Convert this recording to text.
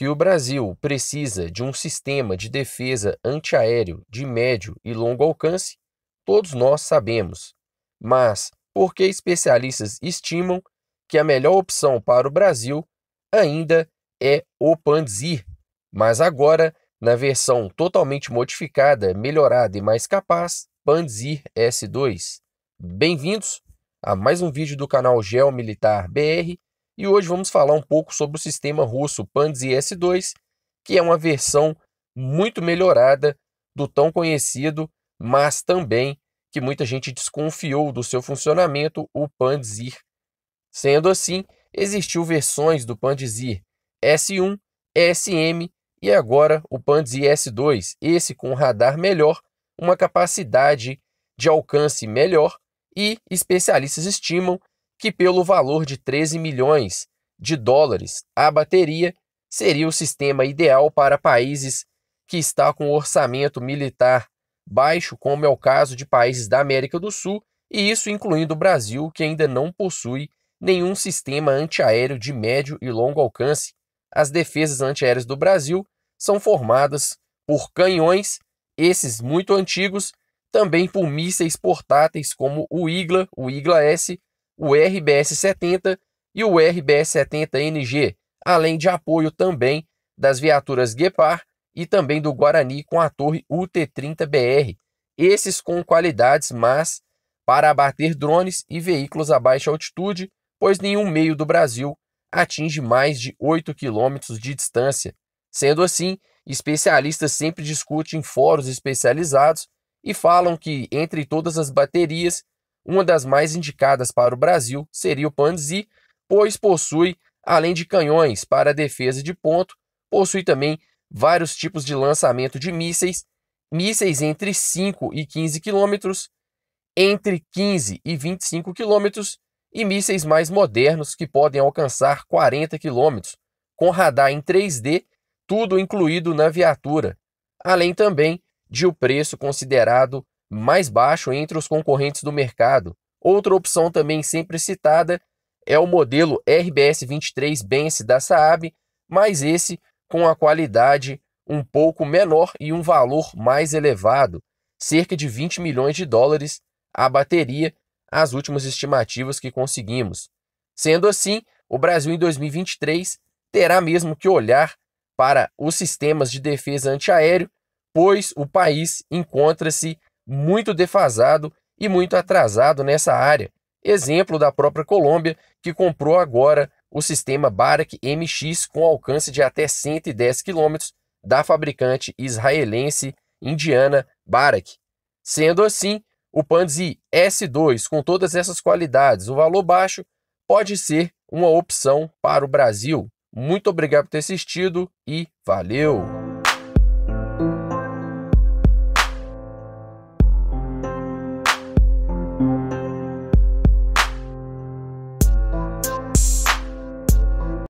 que o Brasil precisa de um sistema de defesa antiaéreo de médio e longo alcance, todos nós sabemos. Mas por que especialistas estimam que a melhor opção para o Brasil ainda é o Panzer, mas agora na versão totalmente modificada, melhorada e mais capaz, Panzer S2. Bem-vindos a mais um vídeo do canal Geomilitar BR e hoje vamos falar um pouco sobre o sistema russo Panzer S2, que é uma versão muito melhorada do tão conhecido, mas também que muita gente desconfiou do seu funcionamento, o Panzer. Sendo assim, existiu versões do Panzer S1, SM e agora o Panzer S2, esse com radar melhor, uma capacidade de alcance melhor e especialistas estimam que, pelo valor de 13 milhões de dólares, a bateria seria o sistema ideal para países que está com orçamento militar baixo, como é o caso de países da América do Sul, e isso incluindo o Brasil, que ainda não possui nenhum sistema antiaéreo de médio e longo alcance. As defesas antiaéreas do Brasil são formadas por canhões, esses muito antigos, também por mísseis portáteis como o Igla, o Igla S o RBS-70 e o RBS-70NG, além de apoio também das viaturas Guepard e também do Guarani com a torre UT-30BR, esses com qualidades, mas para abater drones e veículos a baixa altitude, pois nenhum meio do Brasil atinge mais de 8 quilômetros de distância. Sendo assim, especialistas sempre discutem em fóruns especializados e falam que, entre todas as baterias, uma das mais indicadas para o Brasil seria o Panzi, pois possui, além de canhões para defesa de ponto, possui também vários tipos de lançamento de mísseis, mísseis entre 5 e 15 quilômetros, entre 15 e 25 quilômetros e mísseis mais modernos que podem alcançar 40 quilômetros, com radar em 3D, tudo incluído na viatura, além também de o um preço considerado mais baixo entre os concorrentes do mercado. Outra opção também sempre citada é o modelo RBS 23 Benz da Saab, mas esse com a qualidade um pouco menor e um valor mais elevado, cerca de 20 milhões de dólares a bateria, as últimas estimativas que conseguimos. Sendo assim, o Brasil em 2023 terá mesmo que olhar para os sistemas de defesa antiaéreo, pois o país encontra-se muito defasado e muito atrasado nessa área. Exemplo da própria Colômbia, que comprou agora o sistema Barak MX com alcance de até 110 km da fabricante israelense indiana Barak. Sendo assim, o Panzi S2, com todas essas qualidades, o valor baixo, pode ser uma opção para o Brasil. Muito obrigado por ter assistido e valeu!